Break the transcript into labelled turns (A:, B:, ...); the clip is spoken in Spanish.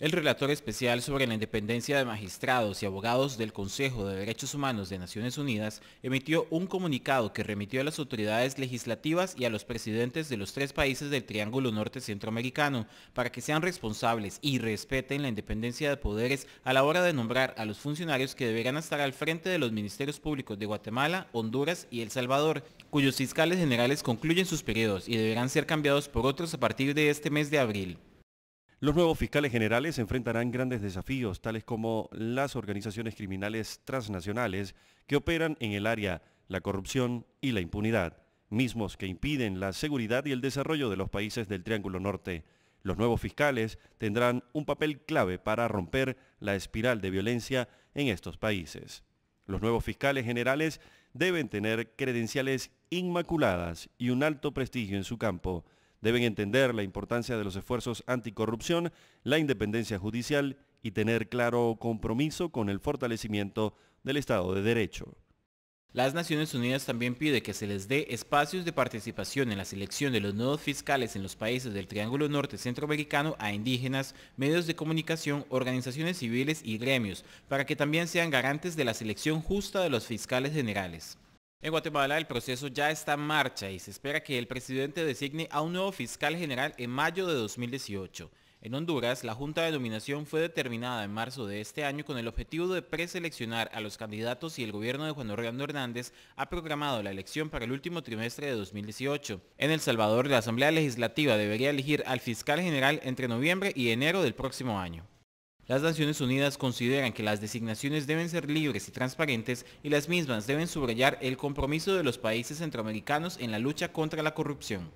A: El relator especial sobre la independencia de magistrados y abogados del Consejo de Derechos Humanos de Naciones Unidas emitió un comunicado que remitió a las autoridades legislativas y a los presidentes de los tres países del Triángulo Norte Centroamericano para que sean responsables y respeten la independencia de poderes a la hora de nombrar a los funcionarios que deberán estar al frente de los ministerios públicos de Guatemala, Honduras y El Salvador, cuyos fiscales generales concluyen sus periodos y deberán ser cambiados por otros a partir de este mes de abril. Los nuevos
B: fiscales generales enfrentarán grandes desafíos, tales como las organizaciones criminales transnacionales que operan en el área, la corrupción y la impunidad, mismos que impiden la seguridad y el desarrollo de los países del Triángulo Norte. Los nuevos fiscales tendrán un papel clave para romper la espiral de violencia en estos países. Los nuevos fiscales generales deben tener credenciales inmaculadas y un alto prestigio en su campo deben entender la importancia de los esfuerzos anticorrupción, la independencia judicial y tener claro compromiso con el fortalecimiento del
A: Estado de Derecho. Las Naciones Unidas también pide que se les dé espacios de participación en la selección de los nuevos fiscales en los países del Triángulo Norte Centroamericano a indígenas, medios de comunicación, organizaciones civiles y gremios, para que también sean garantes de la selección justa de los fiscales generales. En Guatemala el proceso ya está en marcha y se espera que el presidente designe a un nuevo fiscal general en mayo de 2018. En Honduras, la Junta de Nominación fue determinada en marzo de este año con el objetivo de preseleccionar a los candidatos y el gobierno de Juan Orlando Hernández ha programado la elección para el último trimestre de 2018. En El Salvador, la Asamblea Legislativa debería elegir al fiscal general entre noviembre y enero del próximo año. Las Naciones Unidas consideran que las designaciones deben ser libres y transparentes y las mismas deben subrayar el compromiso de los países centroamericanos en la lucha contra la corrupción.